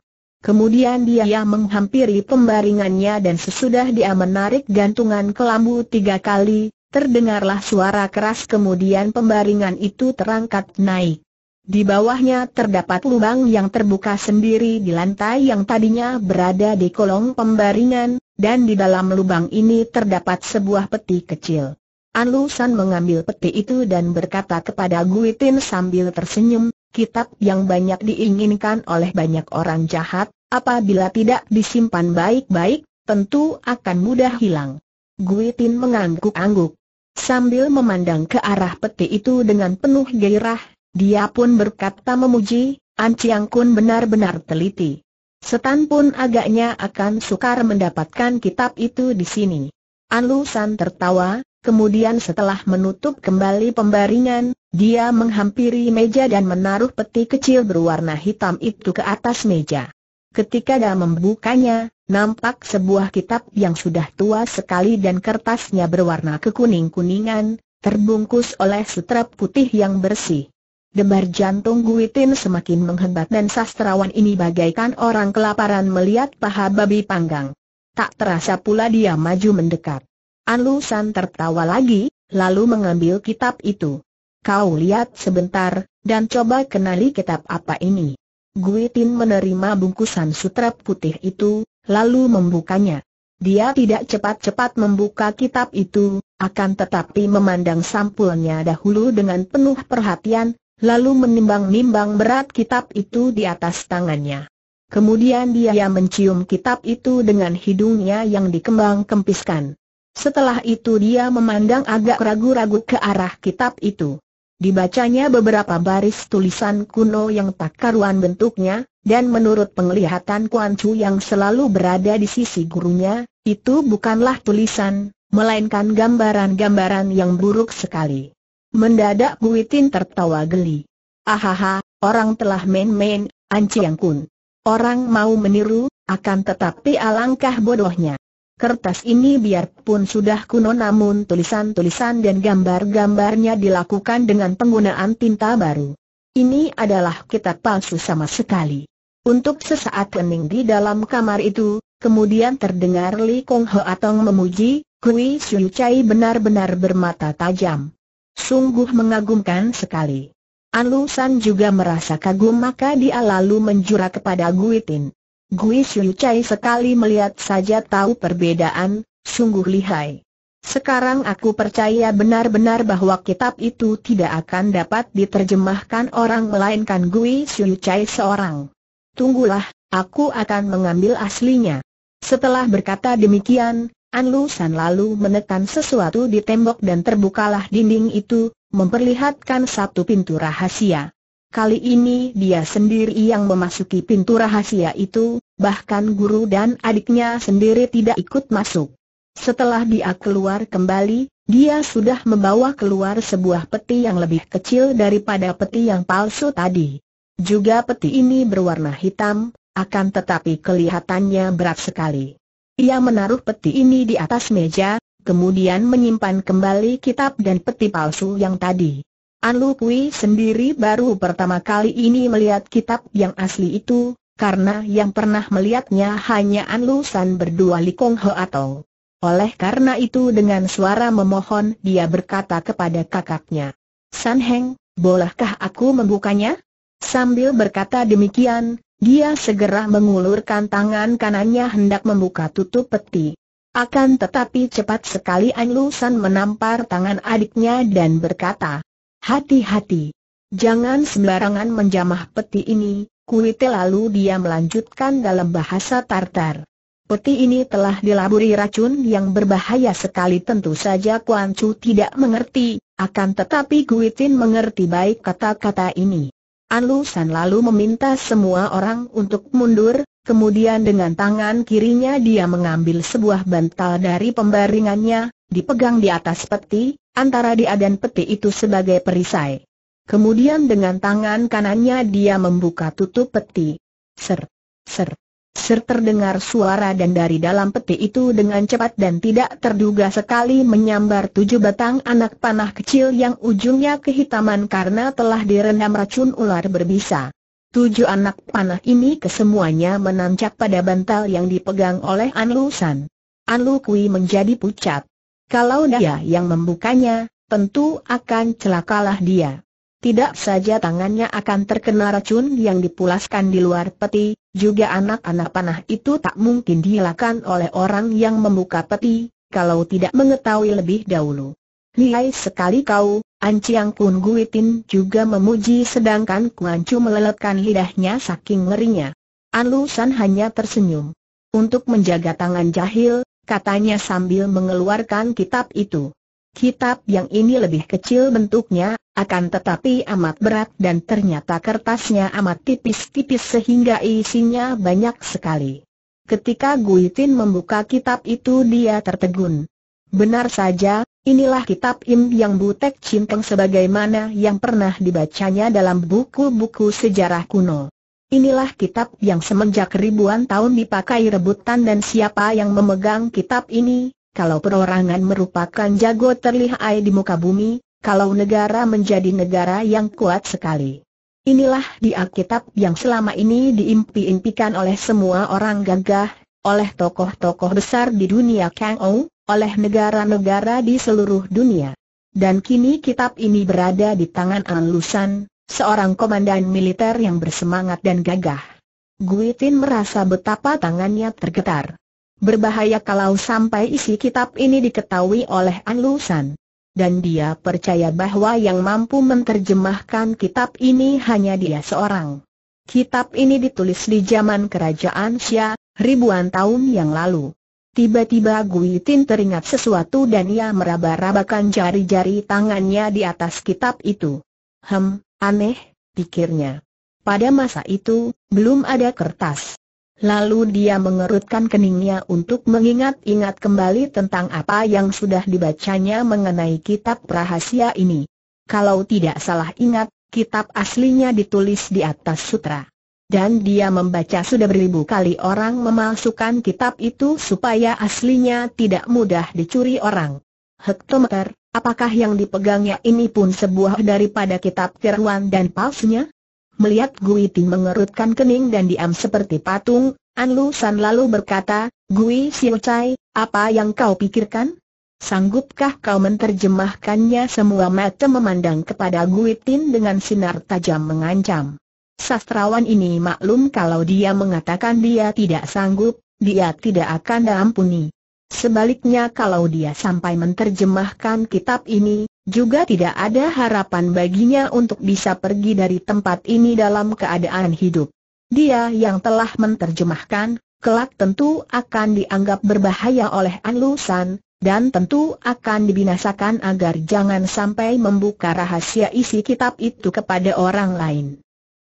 Kemudian dia menghampiri pembaringannya dan sesudah dia menarik gantungan kelambu tiga kali, terdengarlah suara keras kemudian pembaringan itu terangkat naik. Di bawahnya terdapat lubang yang terbuka sendiri di lantai yang tadinya berada di kolong pembaringan, dan di dalam lubang ini terdapat sebuah peti kecil. Anlusan mengambil peti itu dan berkata kepada Guitin sambil tersenyum, kitab yang banyak diinginkan oleh banyak orang jahat, Apabila tidak disimpan baik-baik, tentu akan mudah hilang. Gui Tin mengangguk-angguk. Sambil memandang ke arah peti itu dengan penuh gairah, dia pun berkata memuji, An Chiang Kun benar-benar teliti. Setan pun agaknya akan sukar mendapatkan kitab itu di sini. An Lu San tertawa, kemudian setelah menutup kembali pembaringan, dia menghampiri meja dan menaruh peti kecil berwarna hitam itu ke atas meja. Ketika dia membukanya, nampak sebuah kitab yang sudah tua sekali dan kertasnya berwarna kekuning-kuningan, terbungkus oleh sutra putih yang bersih. Debar jantung Guitin semakin menghebat dan sastrawan ini bagaikan orang kelaparan melihat paha babi panggang. Tak terasa pula dia maju mendekat. Anlusan tertawa lagi, lalu mengambil kitab itu. Kau lihat sebentar, dan coba kenali kitab apa ini. Gui Tin menerima bungkusan sutra putih itu, lalu membukanya. Dia tidak cepat-cepat membuka kitab itu, akan tetapi memandang sampulnya dahulu dengan penuh perhatian, lalu menimbang-nimbang berat kitab itu di atas tangannya. Kemudian dia mencium kitab itu dengan hidungnya yang dikembang-kempiskan. Setelah itu dia memandang agak ragu-ragu ke arah kitab itu. Dibacanya beberapa baris tulisan kuno yang tak karuan bentuknya, dan menurut penglihatan Kuan Chu yang selalu berada di sisi gurunya, itu bukanlah tulisan, melainkan gambaran-gambaran yang buruk sekali. Mendadak Guitin tertawa geli. Ahaha, orang telah main-main, Anciang Kun. Orang mau meniru, akan tetapi alangkah bodohnya. Kertas ini biarpun sudah kuno namun tulisan-tulisan dan gambar-gambarnya dilakukan dengan penggunaan tinta baru. Ini adalah kitab palsu sama sekali. Untuk sesaat hening di dalam kamar itu, kemudian terdengar Li Kong Ho Atong memuji, Kui Siu Chai benar-benar bermata tajam. Sungguh mengagumkan sekali. An San juga merasa kagum maka dia lalu menjura kepada Guitin. Gui Shui Chai sekali melihat saja tahu perbedaan, sungguh lihai. Sekarang aku percaya benar-benar bahwa kitab itu tidak akan dapat diterjemahkan orang melainkan Gui Shui Chai seorang. Tunggulah, aku akan mengambil aslinya. Setelah berkata demikian, An Lu San lalu menekan sesuatu di tembok dan terbukalah dinding itu, memperlihatkan satu pintu rahasia. Kali ini dia sendiri yang memasuki pintu rahasia itu, bahkan guru dan adiknya sendiri tidak ikut masuk. Setelah dia keluar kembali, dia sudah membawa keluar sebuah peti yang lebih kecil daripada peti yang palsu tadi. Juga peti ini berwarna hitam, akan tetapi kelihatannya berat sekali. Ia menaruh peti ini di atas meja, kemudian menyimpan kembali kitab dan peti palsu yang tadi. Anlu Kui sendiri baru pertama kali ini melihat kitab yang asli itu, karena yang pernah melihatnya hanya Anlu San berdua Li Kong Ho atau. Oleh karena itu dengan suara memohon dia berkata kepada kakaknya, San Heng, bolehkah aku membukanya? Sambil berkata demikian, dia segera mengulurkan tangan kanannya hendak membuka tutup peti. Akan tetapi cepat sekali An Lu San menampar tangan adiknya dan berkata, Hati-hati. Jangan sembarangan menjamah peti ini, kuite lalu dia melanjutkan dalam bahasa Tartar. Peti ini telah dilaburi racun yang berbahaya sekali tentu saja Kuan Chu tidak mengerti, akan tetapi Guitin mengerti baik kata-kata ini. Anu San lalu meminta semua orang untuk mundur, kemudian dengan tangan kirinya dia mengambil sebuah bantal dari pembaringannya, dipegang di atas peti, antara dia dan peti itu sebagai perisai. Kemudian dengan tangan kanannya dia membuka tutup peti. Ser, ser, Ser terdengar suara dan dari dalam peti itu dengan cepat dan tidak terduga sekali menyambar tujuh batang anak panah kecil yang ujungnya kehitaman karena telah direndam racun ular berbisa. Tujuh anak panah ini kesemuanya menancap pada bantal yang dipegang oleh Anlusan. San. menjadi pucat. Kalau dia yang membukanya, tentu akan celakalah dia tidak saja tangannya akan terkena racun yang dipulaskan di luar peti, juga anak-anak panah itu tak mungkin dihilangkan oleh orang yang membuka peti, kalau tidak mengetahui lebih dahulu. Lihai sekali kau, Anciang Kun Guitin juga memuji sedangkan Kuan meleletkan lidahnya saking ngerinya. Anlusan San hanya tersenyum. Untuk menjaga tangan jahil, katanya sambil mengeluarkan kitab itu. Kitab yang ini lebih kecil bentuknya, akan tetapi amat berat dan ternyata kertasnya amat tipis-tipis sehingga isinya banyak sekali. Ketika Guitin membuka kitab itu dia tertegun. Benar saja, inilah kitab Im yang Butek Cinteng sebagaimana yang pernah dibacanya dalam buku-buku sejarah kuno. Inilah kitab yang semenjak ribuan tahun dipakai rebutan dan siapa yang memegang kitab ini, kalau perorangan merupakan jago terlihai di muka bumi, kalau negara menjadi negara yang kuat sekali. Inilah di Alkitab yang selama ini diimpi-impikan oleh semua orang gagah, oleh tokoh-tokoh besar di dunia Kang Ou, oleh negara-negara di seluruh dunia. Dan kini kitab ini berada di tangan An Lusan, seorang komandan militer yang bersemangat dan gagah. Guitin merasa betapa tangannya tergetar. Berbahaya kalau sampai isi kitab ini diketahui oleh An Lusan dan dia percaya bahwa yang mampu menterjemahkan kitab ini hanya dia seorang. Kitab ini ditulis di zaman kerajaan Xia, ribuan tahun yang lalu. Tiba-tiba Gui Tin teringat sesuatu dan ia meraba-rabakan jari-jari tangannya di atas kitab itu. Hem, aneh, pikirnya. Pada masa itu, belum ada kertas. Lalu dia mengerutkan keningnya untuk mengingat-ingat kembali tentang apa yang sudah dibacanya mengenai kitab rahasia ini. Kalau tidak salah ingat, kitab aslinya ditulis di atas sutra. Dan dia membaca sudah beribu kali orang memasukkan kitab itu supaya aslinya tidak mudah dicuri orang. Hektometer, apakah yang dipegangnya ini pun sebuah daripada kitab tiruan dan palsunya? Melihat Gui Ting mengerutkan kening dan diam seperti patung, An Lu San lalu berkata, Gui Siu Chai, apa yang kau pikirkan? Sanggupkah kau menterjemahkannya? semua mata memandang kepada Gui Ting dengan sinar tajam mengancam? Sastrawan ini maklum kalau dia mengatakan dia tidak sanggup, dia tidak akan diampuni. Sebaliknya kalau dia sampai menterjemahkan kitab ini, juga tidak ada harapan baginya untuk bisa pergi dari tempat ini dalam keadaan hidup. Dia yang telah menterjemahkan, kelak tentu akan dianggap berbahaya oleh Anlusan, dan tentu akan dibinasakan agar jangan sampai membuka rahasia isi kitab itu kepada orang lain.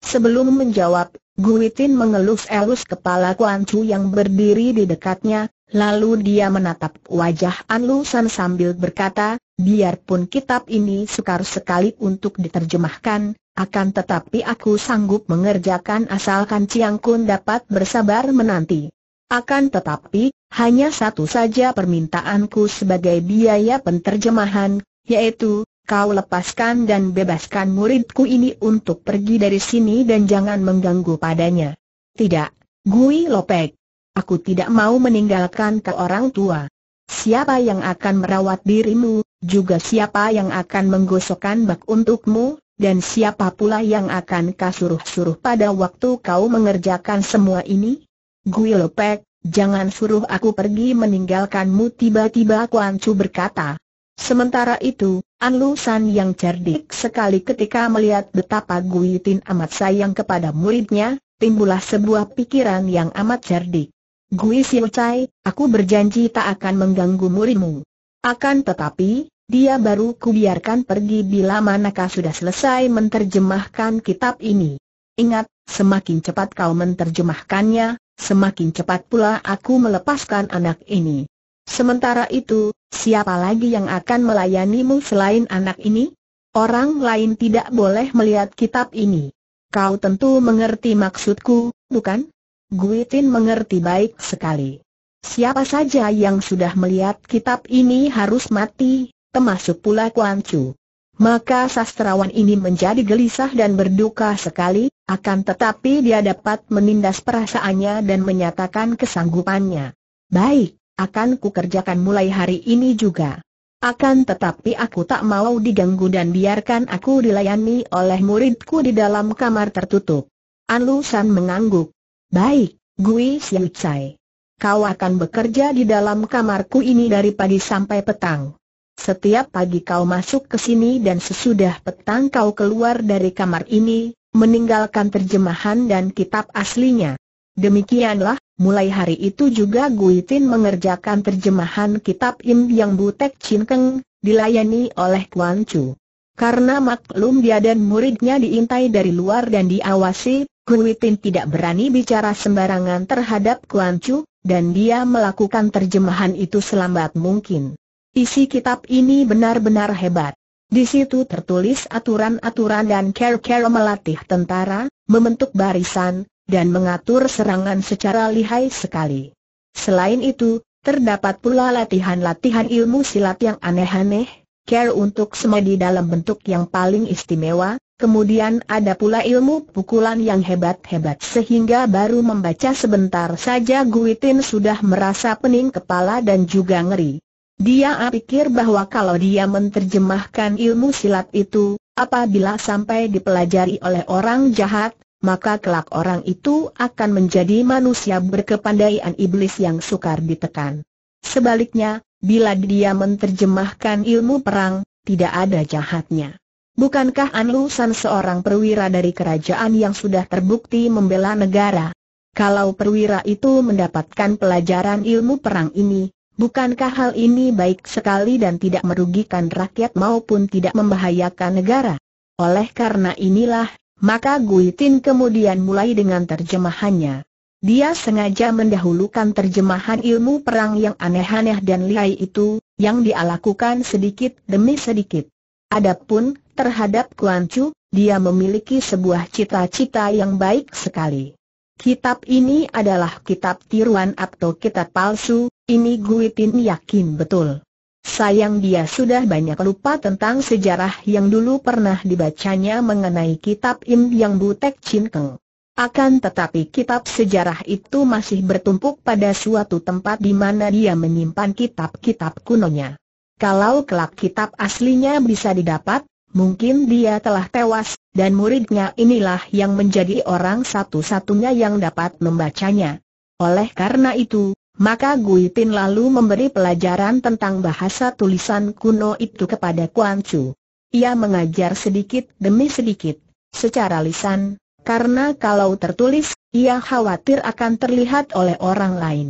Sebelum menjawab, Guitin mengelus-elus kepala Kuan Chu yang berdiri di dekatnya, Lalu dia menatap wajah An San sambil berkata, biarpun kitab ini sukar sekali untuk diterjemahkan, akan tetapi aku sanggup mengerjakan asalkan Ciang Kun dapat bersabar menanti. Akan tetapi, hanya satu saja permintaanku sebagai biaya penterjemahan, yaitu, kau lepaskan dan bebaskan muridku ini untuk pergi dari sini dan jangan mengganggu padanya. Tidak, Gui Lopek. Aku tidak mau meninggalkan ke orang tua. Siapa yang akan merawat dirimu, juga siapa yang akan menggosokkan bak untukmu, dan siapa pula yang akan kasuruh-suruh pada waktu kau mengerjakan semua ini? Guilopek, jangan suruh aku pergi meninggalkanmu tiba-tiba Kuan Chu berkata. Sementara itu, An Lu San yang cerdik sekali ketika melihat betapa Gui Tin amat sayang kepada muridnya, timbullah sebuah pikiran yang amat cerdik. Gui Xiu Chai, aku berjanji tak akan mengganggu murimu. Akan tetapi, dia baru kubiarkan pergi bila manakah sudah selesai menterjemahkan kitab ini. Ingat, semakin cepat kau menterjemahkannya, semakin cepat pula aku melepaskan anak ini. Sementara itu, siapa lagi yang akan melayanimu selain anak ini? Orang lain tidak boleh melihat kitab ini. Kau tentu mengerti maksudku, bukan? Guitin mengerti baik sekali. Siapa saja yang sudah melihat kitab ini harus mati, termasuk pula Kuan Chu. Maka sastrawan ini menjadi gelisah dan berduka sekali, akan tetapi dia dapat menindas perasaannya dan menyatakan kesanggupannya. Baik, akan kukerjakan mulai hari ini juga. Akan tetapi aku tak mau diganggu dan biarkan aku dilayani oleh muridku di dalam kamar tertutup. San mengangguk. Baik, Gui Siu Cai. Kau akan bekerja di dalam kamarku ini dari pagi sampai petang. Setiap pagi kau masuk ke sini dan sesudah petang kau keluar dari kamar ini, meninggalkan terjemahan dan kitab aslinya. Demikianlah, mulai hari itu juga tin mengerjakan terjemahan kitab Im Yang Butek Chin Keng, dilayani oleh Kuan Chu. Karena maklum dia dan muridnya diintai dari luar dan diawasi, Hui Tin tidak berani bicara sembarangan terhadap Kuan Chu, dan dia melakukan terjemahan itu selambat mungkin. Isi kitab ini benar-benar hebat. Di situ tertulis aturan-aturan dan care-care melatih tentara, membentuk barisan, dan mengatur serangan secara lihai sekali. Selain itu, terdapat pula latihan-latihan ilmu silat yang aneh-aneh, care untuk semedi dalam bentuk yang paling istimewa, Kemudian ada pula ilmu pukulan yang hebat-hebat sehingga baru membaca sebentar saja Guitin sudah merasa pening kepala dan juga ngeri. Dia pikir bahwa kalau dia menerjemahkan ilmu silat itu, apabila sampai dipelajari oleh orang jahat, maka kelak orang itu akan menjadi manusia berkepandaian iblis yang sukar ditekan. Sebaliknya, bila dia menerjemahkan ilmu perang, tidak ada jahatnya. Bukankah Lu San seorang perwira dari kerajaan yang sudah terbukti membela negara? Kalau perwira itu mendapatkan pelajaran ilmu perang ini, bukankah hal ini baik sekali dan tidak merugikan rakyat maupun tidak membahayakan negara? Oleh karena inilah, maka Guitin kemudian mulai dengan terjemahannya. Dia sengaja mendahulukan terjemahan ilmu perang yang aneh-aneh dan liai itu, yang dia lakukan sedikit demi sedikit. Adapun, Terhadap Kuan Chu, dia memiliki sebuah cita-cita yang baik sekali. Kitab ini adalah kitab tiruan atau kitab palsu, ini Gui Tin yakin betul. Sayang dia sudah banyak lupa tentang sejarah yang dulu pernah dibacanya mengenai kitab Im Yang Butek Chin Keng. Akan tetapi kitab sejarah itu masih bertumpuk pada suatu tempat di mana dia menyimpan kitab-kitab kunonya. Kalau kelak kitab aslinya bisa didapat, mungkin dia telah tewas, dan muridnya inilah yang menjadi orang satu-satunya yang dapat membacanya. Oleh karena itu, maka Gui Tin lalu memberi pelajaran tentang bahasa tulisan kuno itu kepada Kuan Chu. Ia mengajar sedikit demi sedikit, secara lisan, karena kalau tertulis, ia khawatir akan terlihat oleh orang lain.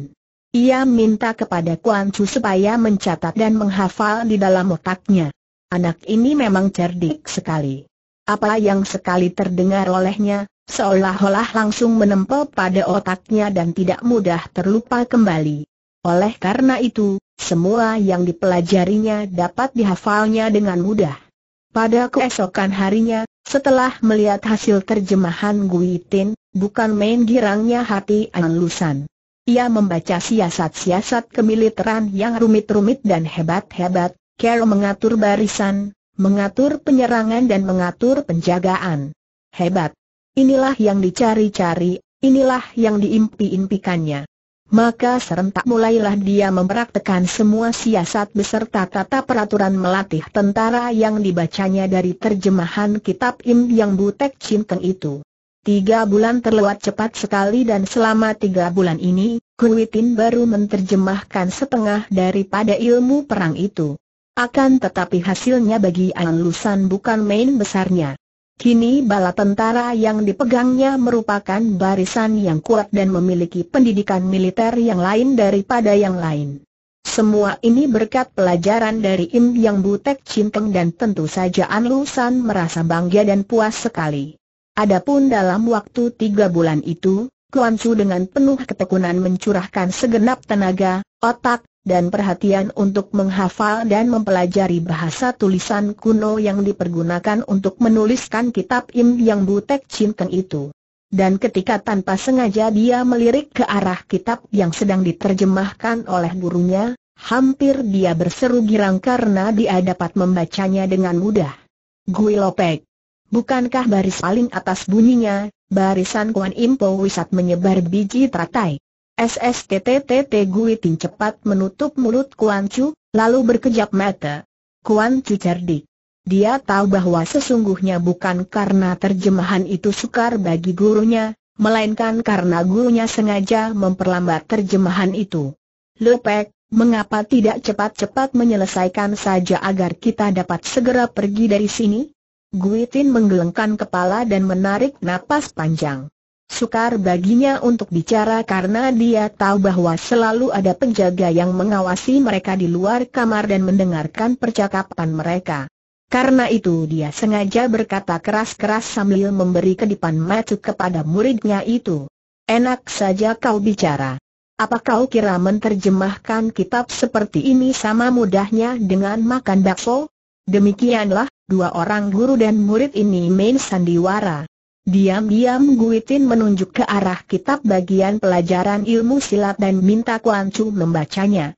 Ia minta kepada Kuan Chu supaya mencatat dan menghafal di dalam otaknya. Anak ini memang cerdik sekali. Apa yang sekali terdengar olehnya, seolah-olah langsung menempel pada otaknya dan tidak mudah terlupa kembali. Oleh karena itu, semua yang dipelajarinya dapat dihafalnya dengan mudah. Pada keesokan harinya, setelah melihat hasil terjemahan Guitin, bukan main girangnya hati An Lusan. Ia membaca siasat-siasat kemiliteran yang rumit-rumit dan hebat-hebat, Carol mengatur barisan, mengatur penyerangan dan mengatur penjagaan. Hebat. Inilah yang dicari-cari, inilah yang diimpi-impikannya. Maka serentak mulailah dia mempraktekan semua siasat beserta tata peraturan melatih tentara yang dibacanya dari terjemahan kitab Im yang Butek Cinteng itu. Tiga bulan terlewat cepat sekali dan selama tiga bulan ini, Kuitin baru menterjemahkan setengah daripada ilmu perang itu. Akan tetapi hasilnya bagi An Lusan bukan main besarnya. Kini bala tentara yang dipegangnya merupakan barisan yang kuat dan memiliki pendidikan militer yang lain daripada yang lain. Semua ini berkat pelajaran dari Im Yang Butek Cinteng dan tentu saja An Lusan merasa bangga dan puas sekali. Adapun dalam waktu tiga bulan itu, Kuan Su dengan penuh ketekunan mencurahkan segenap tenaga, otak, dan perhatian untuk menghafal dan mempelajari bahasa tulisan kuno yang dipergunakan untuk menuliskan kitab Im Yang Butek Cinkeng itu. Dan ketika tanpa sengaja dia melirik ke arah kitab yang sedang diterjemahkan oleh gurunya, hampir dia berseru girang karena dia dapat membacanya dengan mudah. Gui Lopek. Bukankah baris paling atas bunyinya, barisan Kuan Impo Wisat menyebar biji teratai? SSTTTT Gui Tin cepat menutup mulut Kuan Chu, lalu berkejap mata. Kuan Chu cerdik. Dia tahu bahwa sesungguhnya bukan karena terjemahan itu sukar bagi gurunya, melainkan karena gurunya sengaja memperlambat terjemahan itu. Lepek, mengapa tidak cepat-cepat menyelesaikan saja agar kita dapat segera pergi dari sini? Guitin menggelengkan kepala dan menarik napas panjang. Sukar baginya untuk bicara karena dia tahu bahwa selalu ada penjaga yang mengawasi mereka di luar kamar dan mendengarkan percakapan mereka. Karena itu dia sengaja berkata keras-keras sambil memberi kedipan mata kepada muridnya itu. Enak saja kau bicara. Apa kau kira menterjemahkan kitab seperti ini sama mudahnya dengan makan bakso? Demikianlah, dua orang guru dan murid ini main sandiwara. Diam-diam Guitin menunjuk ke arah kitab bagian pelajaran ilmu silat dan minta Kuan Chu membacanya.